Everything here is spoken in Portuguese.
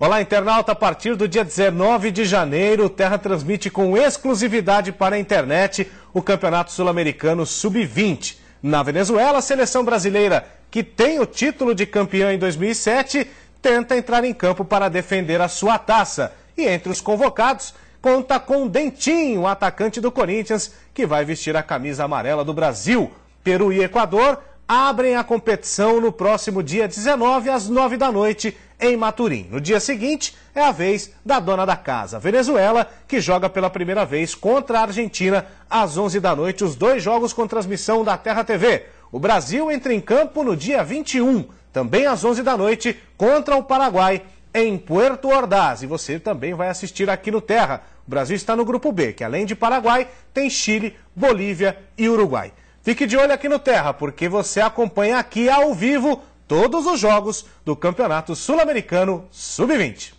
Olá, internauta. A partir do dia 19 de janeiro, o Terra transmite com exclusividade para a internet o Campeonato Sul-Americano Sub-20. Na Venezuela, a seleção brasileira, que tem o título de campeã em 2007, tenta entrar em campo para defender a sua taça. E entre os convocados, conta com Dentinho, atacante do Corinthians, que vai vestir a camisa amarela do Brasil. Peru e Equador abrem a competição no próximo dia 19, às 9 da noite, em Maturim. No dia seguinte, é a vez da dona da casa, Venezuela, que joga pela primeira vez contra a Argentina às 11 da noite, os dois jogos com transmissão da Terra TV. O Brasil entra em campo no dia 21, também às 11 da noite, contra o Paraguai em Puerto Ordaz. E você também vai assistir aqui no Terra. O Brasil está no grupo B, que além de Paraguai, tem Chile, Bolívia e Uruguai. Fique de olho aqui no Terra, porque você acompanha aqui ao vivo todos os jogos do Campeonato Sul-Americano Sub-20.